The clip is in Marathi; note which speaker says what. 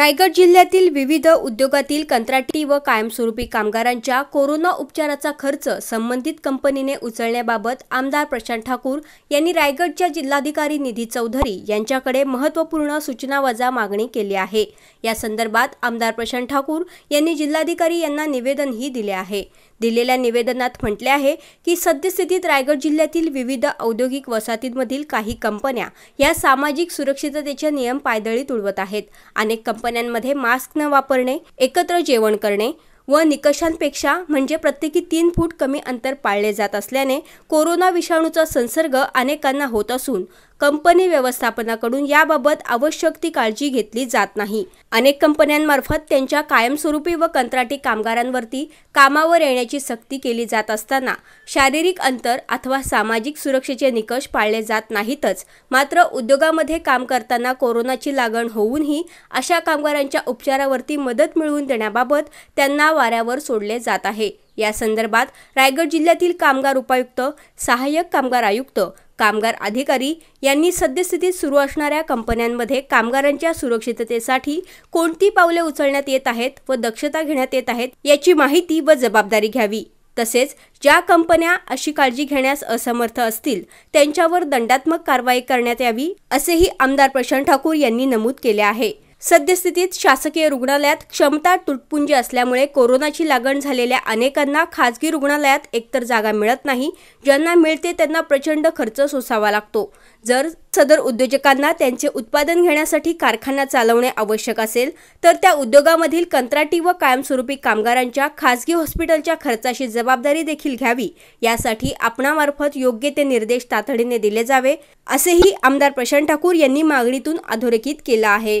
Speaker 1: रायगड जिल्ह्यातील विविध उद्योगातील कंत्राटी व कायमस्वरूपी कामगारांच्या कोरोना उपचाराचा खर्च संबंधित कंपनीने उचलण्याबाबत आमदार प्रशांत ठाकूर यांनी रायगडच्या जिल्हाधिकारी निधी चौधरी यांच्याकडे महत्त्वपूर्ण सूचनावजा मागणी केली आहे या संदर्भात आमदार प्रशांत ठाकूर यांनी जिल्हाधिकारी यांना निवेदनही दिले आहे दिलेल्या निवेदनात म्हटले आहे की सद्यस्थितीत रायगड जिल्ह्यातील विविध औद्योगिक वसाहतींमधील काही कंपन्या या सामाजिक सुरक्षिततेचे नियम पायदळी तुडवत आहेत अनेक कंपन्या कंपन्यांमध्ये मास्क न वापरणे एकत्र जेवण करणे व निकषांपेक्षा म्हणजे प्रत्येकी तीन फूट कमी अंतर पाळले जात असल्याने कोरोना विषाणूचा संसर्ग अनेकांना होत असून कंपनी व्यवस्थापनाकडून याबाबत आवश्यक ती काळजी घेतली जात नाही अनेक कंपन्यांमार्फत त्यांच्या कायमस्वरूपी व कंत्राटी कामगारांवरती कामावर येण्याची सक्ती केली जात असताना शारीरिक अंतर अथवा सामाजिक सुरक्षेचे निकष पाळले जात नाहीतच मात्र उद्योगामध्ये काम करताना कोरोनाची लागण होऊनही अशा कामगारांच्या उपचारावरती मदत मिळवून देण्याबाबत त्यांना वाऱ्यावर सोडले जात आहे या संदर्भात रायगड जिल्ह्यातील कामगार उपायुक्त सहाय्यक कामगार आयुक्त कामगार अधिकारी यांनी सद्यस्थितीत सुरू असणाऱ्या कंपन्यांमध्ये कामगारांच्या सुरक्षिततेसाठी कोणती पावले उचलण्यात येत आहेत व दक्षता घेण्यात येत आहेत याची माहिती व जबाबदारी घ्यावी तसेच ज्या कंपन्या अशी काळजी घेण्यास असमर्थ असतील त्यांच्यावर दंडात्मक कारवाई करण्यात यावी असेही आमदार प्रशांत ठाकूर यांनी नमूद केले आहे सद्यस्थितीत शासकीय रुग्णालयात क्षमता तुटपुंजी असल्यामुळे कोरोनाची लागण झालेल्या अनेकांना खासगी रुग्णालयात एकतर जागा मिळत नाही ज्यांना मिळते त्यांना प्रचंड खर्च सोसावा लागतो जर सदर उद्योजकांना त्यांचे उत्पादन घेण्यासाठी कारखाना चालवणे आवश्यक असेल तर त्या उद्योगामधील कंत्राटी व कायमस्वरूपी कामगारांच्या खासगी हॉस्पिटलच्या खर्चाशी जबाबदारी देखील घ्यावी यासाठी आपणामार्फत योग्य ते निर्देश तातडीने दिले जावे असेही आमदार प्रशांत ठाकूर यांनी मागणीतून अधोरेखित केलं आहे